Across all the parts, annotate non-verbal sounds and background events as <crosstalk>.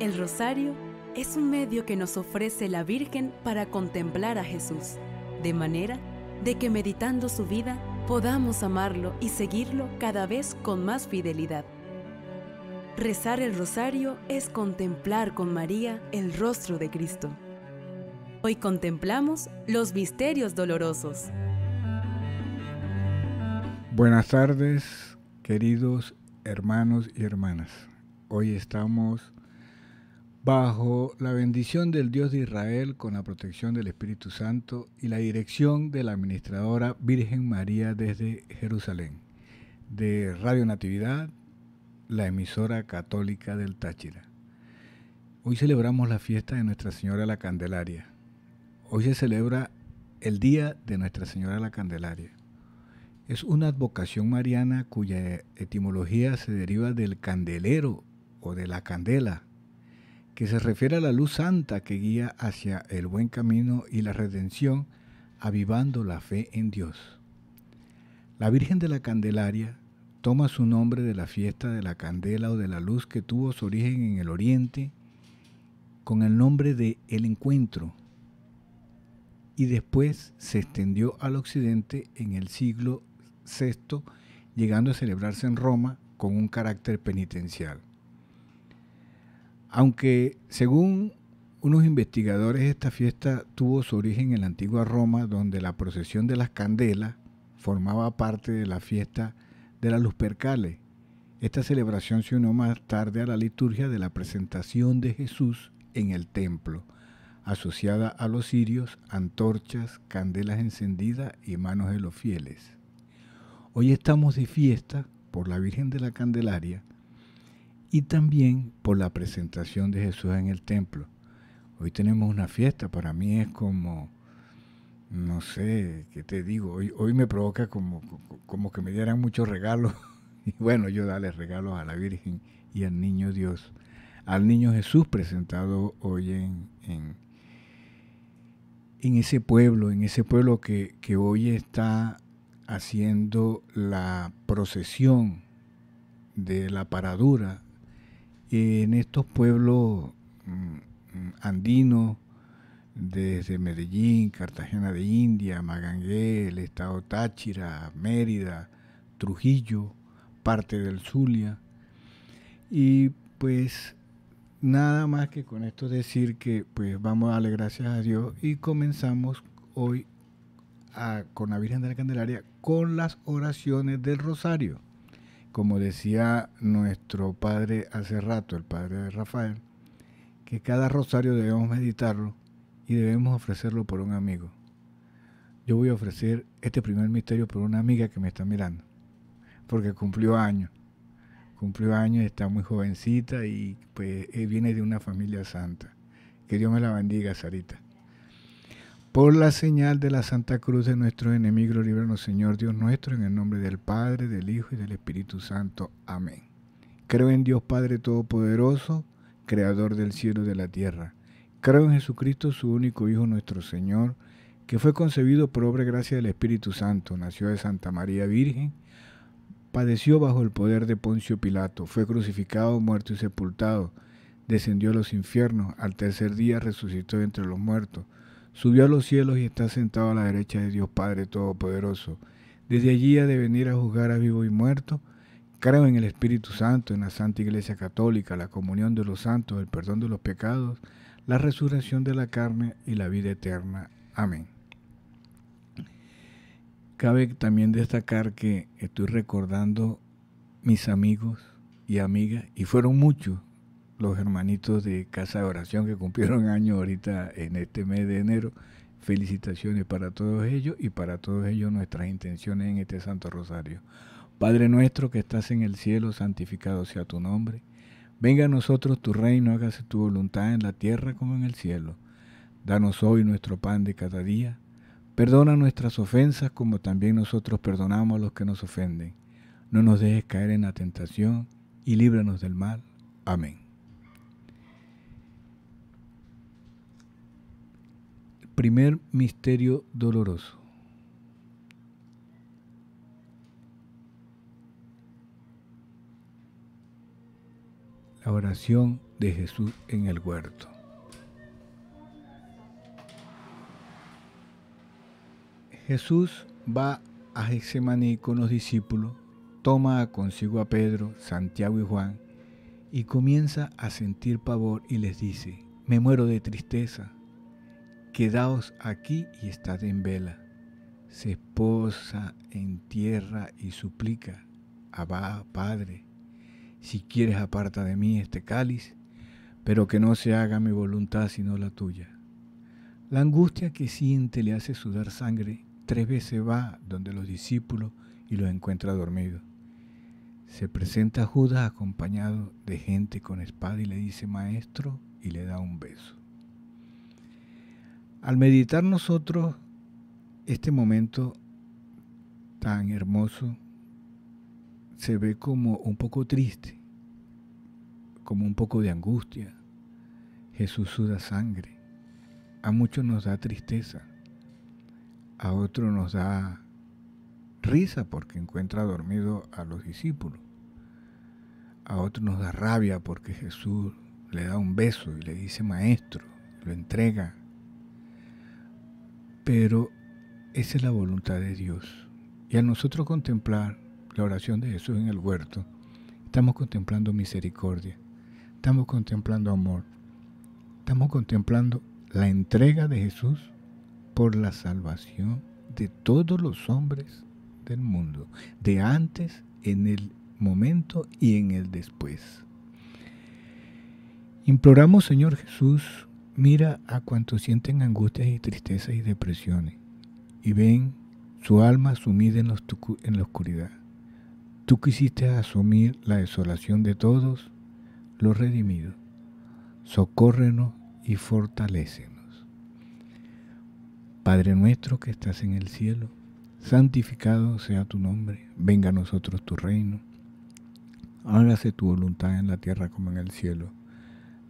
El rosario es un medio que nos ofrece la Virgen para contemplar a Jesús, de manera de que meditando su vida podamos amarlo y seguirlo cada vez con más fidelidad. Rezar el rosario es contemplar con María el rostro de Cristo. Hoy contemplamos los misterios dolorosos. Buenas tardes, queridos hermanos y hermanas. Hoy estamos Bajo la bendición del Dios de Israel, con la protección del Espíritu Santo y la dirección de la administradora Virgen María desde Jerusalén, de Radio Natividad, la emisora católica del Táchira. Hoy celebramos la fiesta de Nuestra Señora la Candelaria. Hoy se celebra el Día de Nuestra Señora la Candelaria. Es una advocación mariana cuya etimología se deriva del candelero o de la candela que se refiere a la luz santa que guía hacia el buen camino y la redención, avivando la fe en Dios. La Virgen de la Candelaria toma su nombre de la fiesta de la candela o de la luz que tuvo su origen en el oriente con el nombre de El Encuentro y después se extendió al occidente en el siglo VI, llegando a celebrarse en Roma con un carácter penitencial. Aunque según unos investigadores esta fiesta tuvo su origen en la antigua Roma, donde la procesión de las candelas formaba parte de la fiesta de la Luz Percale, Esta celebración se unió más tarde a la liturgia de la presentación de Jesús en el templo, asociada a los cirios, antorchas, candelas encendidas y manos de los fieles. Hoy estamos de fiesta por la Virgen de la Candelaria, y también por la presentación de Jesús en el templo. Hoy tenemos una fiesta, para mí es como, no sé, ¿qué te digo? Hoy, hoy me provoca como, como que me dieran muchos regalos. <laughs> Y bueno, yo darle regalos a la Virgen y al Niño Dios, al Niño Jesús presentado hoy en, en, ese pueblo, en ese pueblo que, que hoy está haciendo la procesión de la paradura en estos pueblos mm, andinos, desde Medellín, Cartagena de India, Magangué, el estado Táchira, Mérida, Trujillo, parte del Zulia. Y pues nada más que con esto decir que pues vamos a darle gracias a Dios y comenzamos hoy con la Virgen de la Candelaria con las oraciones del Rosario como decía nuestro padre hace rato, el padre de Rafael, que cada rosario debemos meditarlo y debemos ofrecerlo por un amigo. Yo voy a ofrecer este primer misterio por una amiga que me está mirando, porque cumplió años. Cumplió años, está muy jovencita y pues eh, viene de una familia santa. Que Dios me la bendiga, Sarita. Por la señal de la Santa Cruz de nuestro enemigo, líbranos, Señor Dios nuestro, en el nombre del Padre, del Hijo y del Espíritu Santo. Amén. Creo en Dios Padre Todopoderoso, Creador del cielo y de la tierra. Creo en Jesucristo, su único Hijo, nuestro Señor, que fue concebido por obra y gracia del Espíritu Santo, nació de Santa María Virgen, padeció bajo el poder de Poncio Pilato, fue crucificado, muerto y sepultado, descendió a los infiernos, al tercer día resucitó entre los muertos Subió a los cielos y está sentado a la derecha de Dios Padre Todopoderoso. Desde allí ha de venir a juzgar a vivo y muerto. Creo en el Espíritu Santo, en la Santa Iglesia Católica, la comunión de los santos, el perdón de los pecados, la resurrección de la carne y la vida eterna. Amén. Cabe también destacar que estoy recordando mis amigos y amigas, y fueron muchos los hermanitos de Casa de Oración que cumplieron <laughs> año ahorita en este mes de enero. Felicitaciones para todos ellos y para todos ellos nuestras intenciones en este Santo Rosario. Padre nuestro que estás en el cielo, santificado sea tu nombre. Venga a nosotros tu reino, hágase tu voluntad en la tierra como en el cielo. Danos hoy nuestro pan de cada día. Perdona nuestras ofensas como también nosotros perdonamos a los que nos ofenden. No nos dejes caer en la tentación y líbranos del mal. Amén. Primer misterio doloroso. La oración de Jesús en el huerto. Jesús va a Getsemaní con los discípulos, toma consigo a Pedro, Santiago y Juan y comienza a sentir pavor y les dice, me muero de tristeza, Quedaos aquí y estad en vela. Se posa en tierra y suplica, Abba, Padre, si quieres aparta de mí este cáliz, pero que no se haga mi voluntad sino la tuya. La angustia que siente le hace sudar sangre, tres veces va donde los discípulos y los encuentra dormidos. Se presenta Judas acompañado de gente con espada y le dice, Maestro, y le da un beso. Al meditar nosotros este momento tan hermoso, se ve como un poco triste, como un poco de angustia. Jesús suda sangre. A muchos nos da tristeza, a otros nos da risa porque encuentra dormido a los discípulos. A otros nos da rabia porque Jesús le da un beso y le dice maestro, lo entrega pero esa es la voluntad de Dios. Y al nosotros contemplar la oración de Jesús en el huerto, estamos contemplando misericordia, estamos contemplando amor, estamos contemplando la entrega de Jesús por la salvación de todos los hombres del mundo, de antes, en el momento y en el después. Imploramos, Señor Jesús, Mira a cuantos sienten angustias y tristezas y depresiones y ven su alma sumida en, la oscuridad. Tú quisiste asumir la desolación de todos los redimidos. Socórrenos y fortalecenos. Padre nuestro que estás en el cielo, santificado sea tu nombre, venga a nosotros tu reino, hágase tu voluntad en la tierra como en el cielo.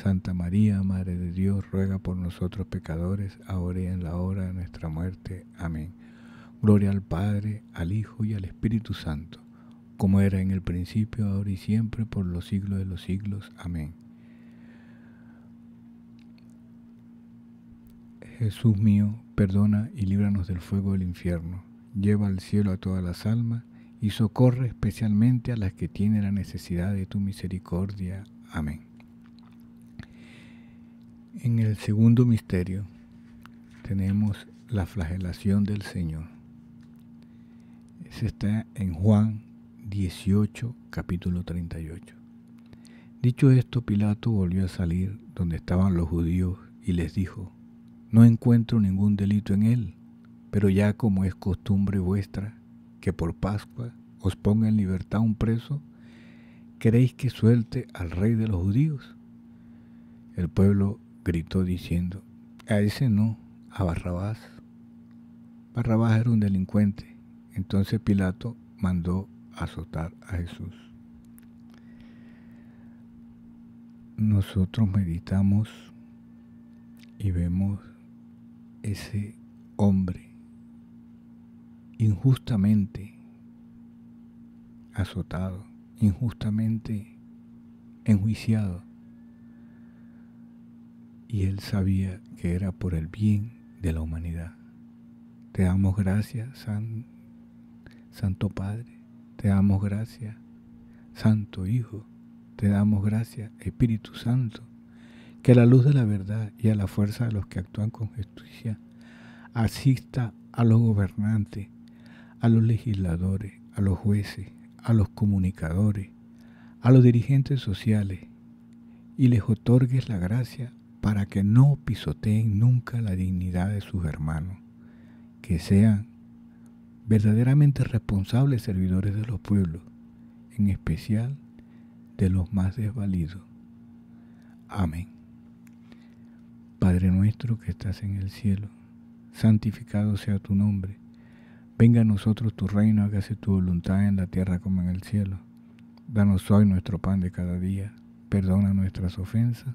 Santa María, Madre de Dios, ruega por nosotros pecadores, ahora y en la hora de nuestra muerte. Amén. Gloria al Padre, al Hijo y al Espíritu Santo, como era en el principio, ahora y siempre, por los siglos de los siglos. Amén. Jesús mío, perdona y líbranos del fuego del infierno. Lleva al cielo a todas las almas y socorre especialmente a las que tienen la necesidad de tu misericordia. Amén. En el segundo misterio tenemos la flagelación del Señor. Se está en Juan 18, capítulo 38. Dicho esto, Pilato volvió a salir donde estaban los judíos y les dijo, no encuentro ningún delito en él, pero ya como es costumbre vuestra que por Pascua os ponga en libertad un preso, queréis que suelte al rey de los judíos. El pueblo gritó diciendo, a ese no, a Barrabás. Barrabás era un delincuente. Entonces Pilato mandó azotar a Jesús. Nosotros meditamos y vemos ese hombre injustamente azotado, injustamente enjuiciado, y él sabía que era por el bien de la humanidad. Te damos gracias, Santo Padre, te damos gracias, Santo Hijo, te damos gracias, Espíritu Santo, que a la luz de la verdad y a la fuerza de los que actúan con justicia asista a los gobernantes, a los legisladores, a los jueces, a los comunicadores, a los dirigentes sociales, y les otorgues la gracia para que no pisoteen nunca la dignidad de sus hermanos, que sean verdaderamente responsables servidores de los pueblos, en especial de los más desvalidos. Amén. Padre nuestro que estás en el cielo, santificado sea tu nombre. Venga a nosotros tu reino, hágase tu voluntad en la tierra como en el cielo. Danos hoy nuestro pan de cada día. Perdona nuestras ofensas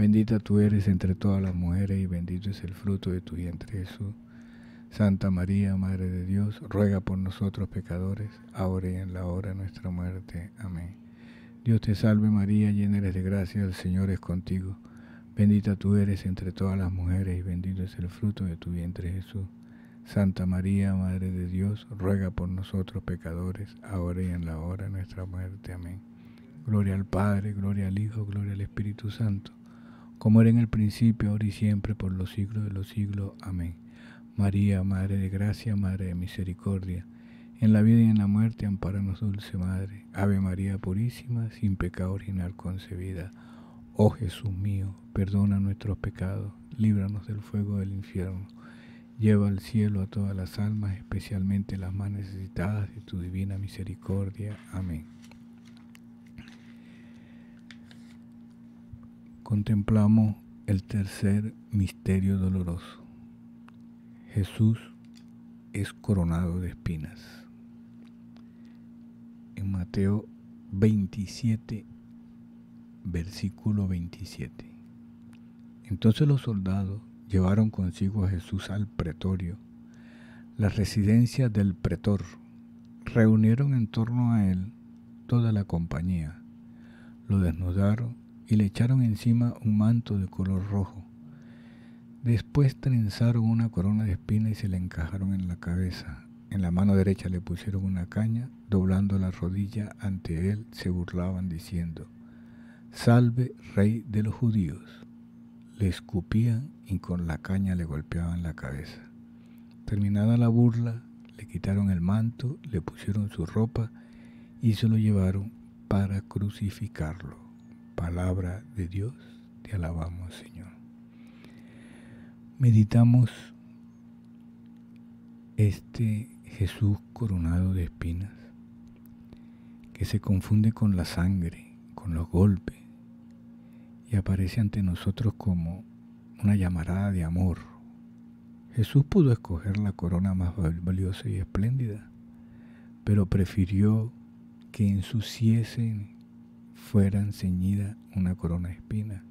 Bendita tú eres entre todas las mujeres y bendito es el fruto de tu vientre Jesús. Santa María, Madre de Dios, ruega por nosotros pecadores, ahora y en la hora de nuestra muerte. Amén. Dios te salve María, llena eres de gracia, el Señor es contigo. Bendita tú eres entre todas las mujeres y bendito es el fruto de tu vientre Jesús. Santa María, Madre de Dios, ruega por nosotros pecadores, ahora y en la hora de nuestra muerte. Amén. Gloria al Padre, gloria al Hijo, gloria al Espíritu Santo como era en el principio, ahora y siempre, por los siglos de los siglos. Amén. María, Madre de Gracia, Madre de Misericordia, en la vida y en la muerte, amparanos, Dulce Madre. Ave María Purísima, sin pecado original concebida. Oh Jesús mío, perdona nuestros pecados, líbranos del fuego del infierno. Lleva al cielo a todas las almas, especialmente las más necesitadas de tu divina misericordia. Amén. contemplamos el tercer misterio doloroso. Jesús es coronado de espinas. En Mateo 27, versículo 27. Entonces los soldados llevaron consigo a Jesús al pretorio, la residencia del pretor. Reunieron en torno a él toda la compañía, lo desnudaron y le echaron encima un manto de color rojo. Después trenzaron una corona de espina y se la encajaron en la cabeza. En la mano derecha le pusieron una caña, doblando la rodilla ante él, se burlaban diciendo, Salve, rey de los judíos. Le escupían y con la caña le golpeaban la cabeza. Terminada la burla, le quitaron el manto, le pusieron su ropa y se lo llevaron para crucificarlo palabra de Dios, te alabamos Señor. Meditamos este Jesús coronado de espinas, que se confunde con la sangre, con los golpes, y aparece ante nosotros como una llamarada de amor. Jesús pudo escoger la corona más valiosa y espléndida, pero prefirió que ensuciesen fuera enseñida una corona de espina.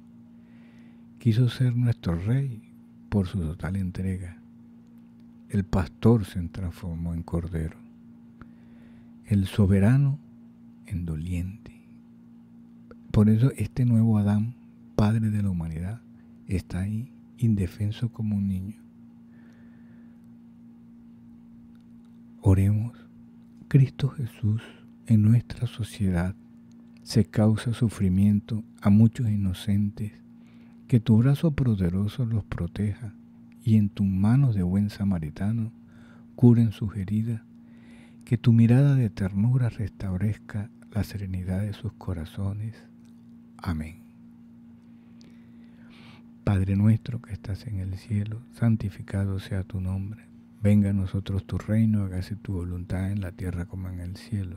Quiso ser nuestro rey por su total entrega. El pastor se transformó en cordero. El soberano en doliente. Por eso este nuevo Adán, padre de la humanidad, está ahí indefenso como un niño. Oremos, Cristo Jesús, en nuestra sociedad se causa sufrimiento a muchos inocentes, que tu brazo poderoso los proteja y en tus manos de buen samaritano curen sus heridas, que tu mirada de ternura restablezca la serenidad de sus corazones. Amén. Padre nuestro que estás en el cielo, santificado sea tu nombre. Venga a nosotros tu reino, hágase tu voluntad en la tierra como en el cielo.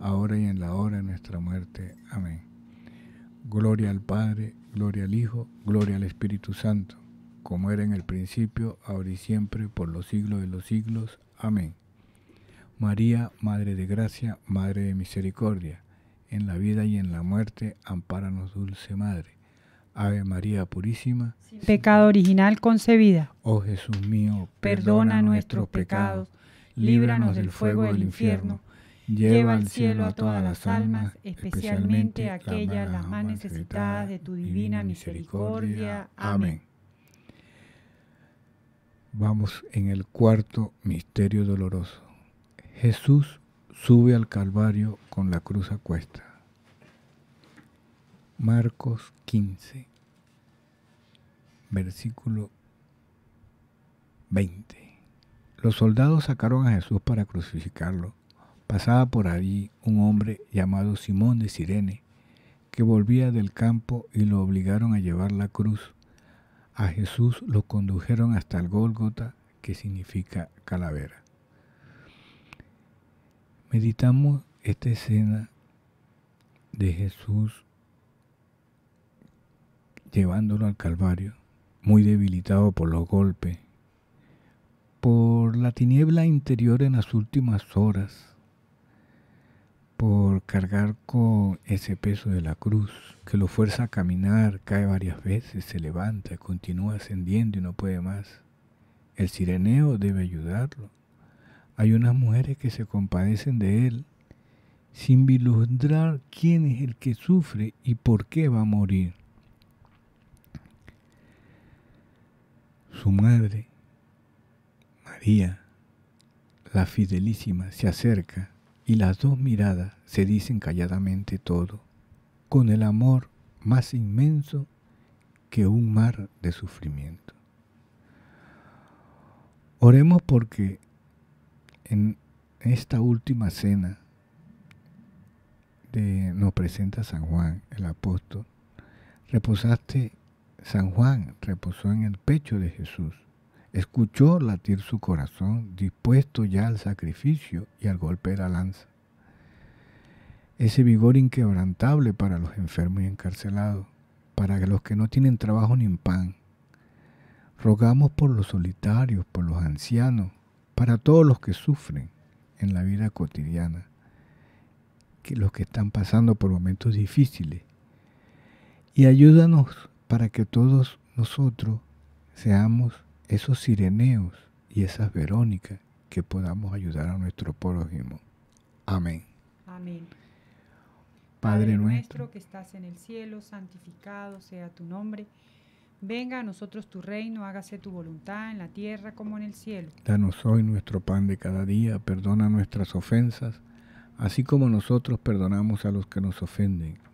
ahora y en la hora de nuestra muerte. Amén. Gloria al Padre, gloria al Hijo, gloria al Espíritu Santo, como era en el principio, ahora y siempre, por los siglos de los siglos. Amén. María, Madre de Gracia, Madre de Misericordia, en la vida y en la muerte, ampáranos, Dulce Madre. Ave María Purísima. pecado original concebida. Oh Jesús mío, perdona nuestros pecados, líbranos del fuego del infierno Lleva al cielo a todas las almas, especialmente aquellas las más necesitadas de tu divina misericordia. Amén. Vamos en el cuarto misterio doloroso. Jesús sube al Calvario con la cruz a cuesta. Marcos 15, versículo 20. Los soldados sacaron a Jesús para crucificarlo Pasaba por allí un hombre llamado Simón de Sirene, que volvía del campo y lo obligaron a llevar la cruz. A Jesús lo condujeron hasta el Gólgota, que significa calavera. Meditamos esta escena de Jesús llevándolo al Calvario, muy debilitado por los golpes, por la tiniebla interior en las últimas horas, por cargar con ese peso de la cruz que lo fuerza a caminar, cae varias veces, se levanta, continúa ascendiendo y no puede más. El sireneo debe ayudarlo. Hay unas mujeres que se compadecen de él sin vislumbrar quién es el que sufre y por qué va a morir. Su madre, María, la fidelísima, se acerca y las dos miradas se dicen calladamente todo, con el amor más inmenso que un mar de sufrimiento. Oremos porque en esta última cena de, nos presenta San Juan, el apóstol, reposaste, San Juan reposó en el pecho de Jesús Escuchó latir su corazón, dispuesto ya al sacrificio y al golpe de la lanza. Ese vigor inquebrantable para los enfermos y encarcelados, para los que no tienen trabajo ni pan. Rogamos por los solitarios, por los ancianos, para todos los que sufren en la vida cotidiana, que los que están pasando por momentos difíciles. Y ayúdanos para que todos nosotros seamos esos sireneos y esas Verónicas que podamos ayudar a nuestro prójimo. Amén. Amén. Padre, Padre nuestro que estás en el cielo, santificado sea tu nombre. Venga a nosotros tu reino, hágase tu voluntad en la tierra como en el cielo. Danos hoy nuestro pan de cada día, perdona nuestras ofensas, así como nosotros perdonamos a los que nos ofenden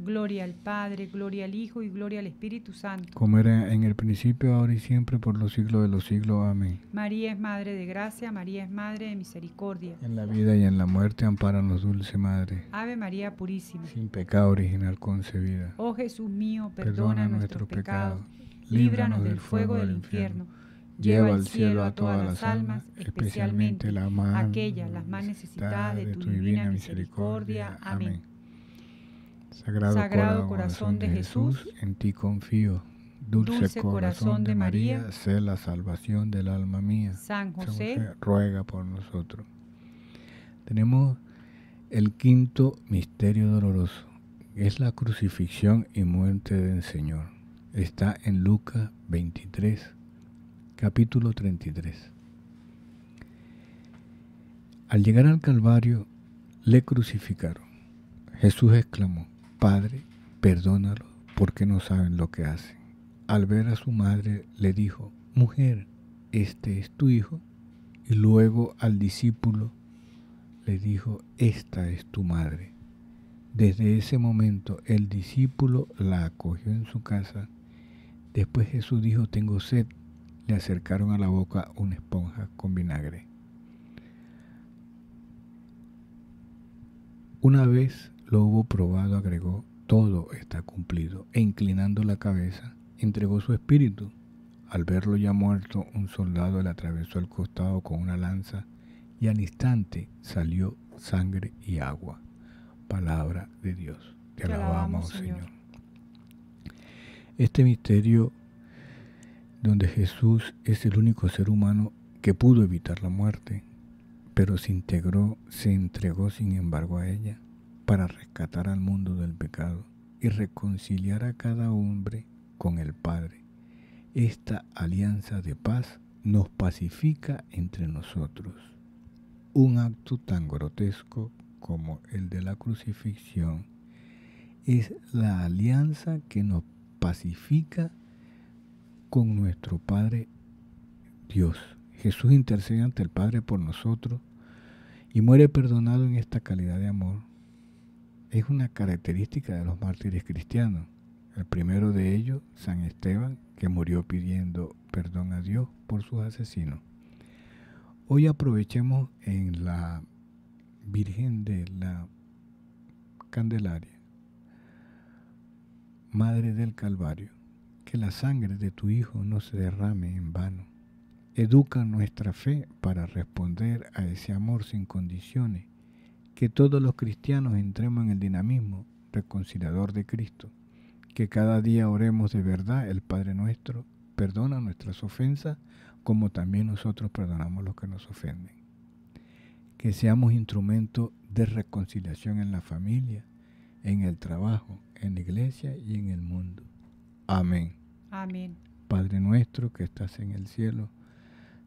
Gloria al Padre, gloria al Hijo y gloria al Espíritu Santo. Como era en el principio, ahora y siempre, por los siglos de los siglos. Amén. María es Madre de Gracia, María es Madre de Misericordia. En la vida y en la muerte, amparanos, Dulce Madre. Ave María Purísima. Sin pecado original concebida. Oh Jesús mío, perdona, nuestros pecados, líbranos del fuego del infierno. Lleva al cielo a todas las almas, especialmente aquellas las más necesitadas de tu divina misericordia. Amén. Sagrado, corazón, de Jesús, en ti confío. Dulce, corazón, de María, sé la salvación del alma mía. San José ruega por nosotros. Tenemos el quinto misterio doloroso, es la crucifixión y muerte del Señor. Está en Lucas 23, capítulo 33. Al llegar al Calvario, le crucificaron. Jesús exclamó, Padre, perdónalo porque no saben lo que hacen. Al ver a su madre le dijo, Mujer, este es tu hijo. Y luego al discípulo le dijo, Esta es tu madre. Desde ese momento el discípulo la acogió en su casa. Después Jesús dijo, Tengo sed. Le acercaron a la boca una esponja con vinagre. Una vez lo hubo probado, agregó, todo está cumplido, e inclinando la cabeza, entregó su espíritu. Al verlo ya muerto, un soldado le atravesó el costado con una lanza y al instante salió sangre y agua. Palabra de Dios. Te, alabamos, Señor. Este misterio donde Jesús es el único ser humano que pudo evitar la muerte, pero se integró, se entregó sin embargo a ella para rescatar al mundo del pecado y reconciliar a cada hombre con el Padre. Esta alianza de paz nos pacifica entre nosotros. Un acto tan grotesco como el de la crucifixión es la alianza que nos pacifica con nuestro Padre Dios. Jesús intercede ante el Padre por nosotros y muere perdonado en esta calidad de amor es una característica de los mártires cristianos. El primero de ellos, San Esteban, que murió pidiendo perdón a Dios por sus asesinos. Hoy aprovechemos en la Virgen de la Candelaria, Madre del Calvario, que la sangre de tu Hijo no se derrame en vano. Educa nuestra fe para responder a ese amor sin condiciones que todos los cristianos entremos en el dinamismo reconciliador de Cristo, que cada día oremos de verdad el Padre nuestro, perdona nuestras ofensas como también nosotros perdonamos los que nos ofenden. Que seamos instrumentos de reconciliación en la familia, en el trabajo, en la iglesia y en el mundo. Amén. Amén. Padre nuestro que estás en el cielo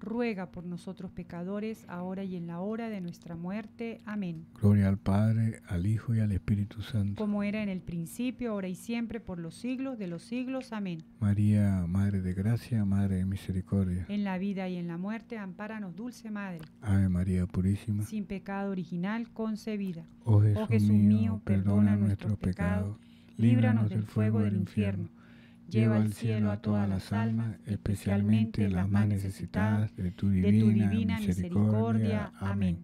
ruega por nosotros pecadores, ahora y en la hora de nuestra muerte. Amén. Gloria al Padre, al Hijo y al Espíritu Santo. Como era en el principio, ahora y siempre, por los siglos de los siglos. Amén. María, Madre de Gracia, Madre de Misericordia. En la vida y en la muerte, ampáranos, dulce Madre. Ave María Purísima. Sin pecado original, concebida. Oh, oh Jesús, mío, perdona, nuestros pecados líbranos del fuego del infierno lleva al cielo a todas las almas, especialmente las más necesitadas de tu divina, misericordia. Amén.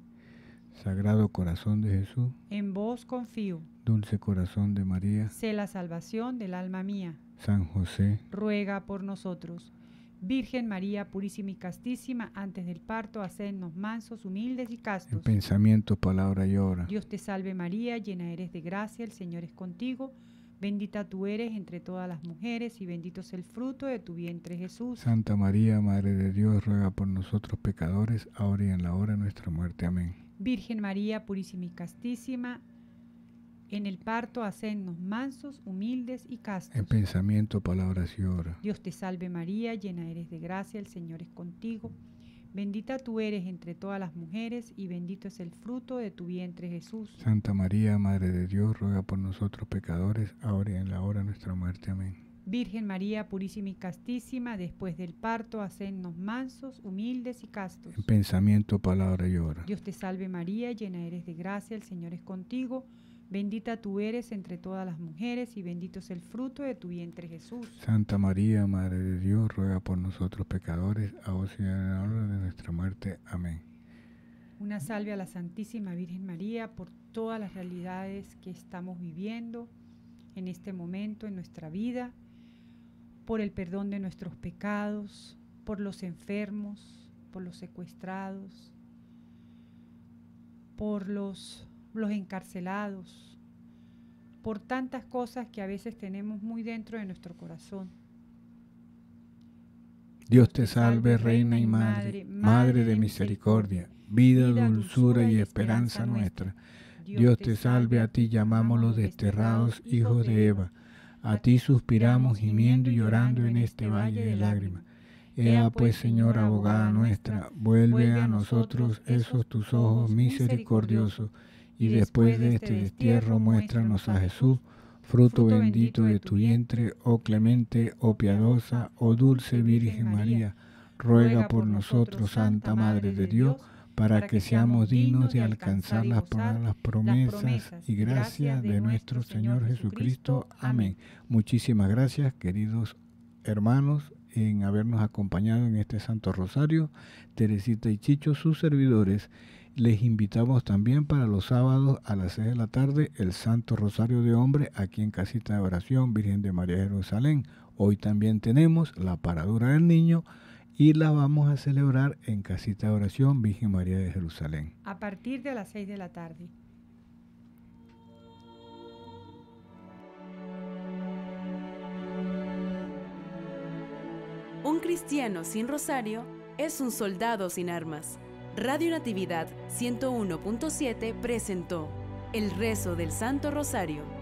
Sagrado corazón de Jesús, en vos confío. Dulce corazón de María, sé la salvación del alma mía. San José, ruega por nosotros. Virgen María purísima y castísima, antes del parto, hacednos mansos, humildes y castos. En pensamiento, palabra y obra. Dios te salve María, llena eres de gracia, el Señor es contigo. Bendita tú eres entre todas las mujeres y bendito es el fruto de tu vientre Jesús. Santa María, Madre de Dios, ruega por nosotros pecadores, ahora y en la hora de nuestra muerte. Amén. Virgen María, purísima y castísima, en el parto hacednos mansos, humildes y castos. En pensamiento, palabras y obra. Dios te salve María, llena eres de gracia, el Señor es contigo. Bendita tú eres entre todas las mujeres y bendito es el fruto de tu vientre Jesús. Santa María, Madre de Dios, ruega por nosotros pecadores, ahora y en la hora de nuestra muerte. Amén. Virgen María, purísima y castísima, después del parto, hacennos mansos, humildes y castos. En pensamiento, palabra y obra. Dios te salve María, llena eres de gracia, el Señor es contigo. Bendita tú eres entre todas las mujeres y bendito es el fruto de tu vientre Jesús. Santa María, Madre de Dios, ruega por nosotros pecadores, ahora y en la hora de nuestra muerte. Amén. Una salve a la Santísima Virgen María por todas las realidades que estamos viviendo en este momento, en nuestra vida, por el perdón de nuestros pecados, por los enfermos, por los secuestrados, por los los encarcelados, por tantas cosas que a veces tenemos muy dentro de nuestro corazón. Dios te salve, Reina y Madre, Madre de misericordia, vida, dulzura y esperanza nuestra. Dios te salve, a ti llamamos los desterrados hijos de Eva. A ti suspiramos gimiendo y llorando en este, este valle de lágrimas. Ea pues, pues Señor, abogada nuestra, vuelve a nosotros esos tus ojos misericordiosos y después de este, este destierro muéstranos a Jesús, fruto bendito de tu vientre, oh clemente, oh, oh piadosa, oh, oh dulce Virgen María, ruega por nosotros, Santa Madre de Dios, para que seamos dignos de alcanzar las, promesas y gracias de nuestro Señor Jesucristo. Amén. Muchísimas gracias, queridos hermanos en habernos acompañado en este Santo Rosario, Teresita y Chicho, sus servidores. Les invitamos también para los sábados a las 6 de la tarde el Santo Rosario de Hombre aquí en Casita de Oración Virgen de María de Jerusalén. Hoy también tenemos la Paradura del Niño y la vamos a celebrar en Casita de Oración Virgen María de Jerusalén. A partir de las 6 de la tarde. Un cristiano sin rosario es un soldado sin armas. Radio Natividad 101.7 presentó El rezo del Santo Rosario.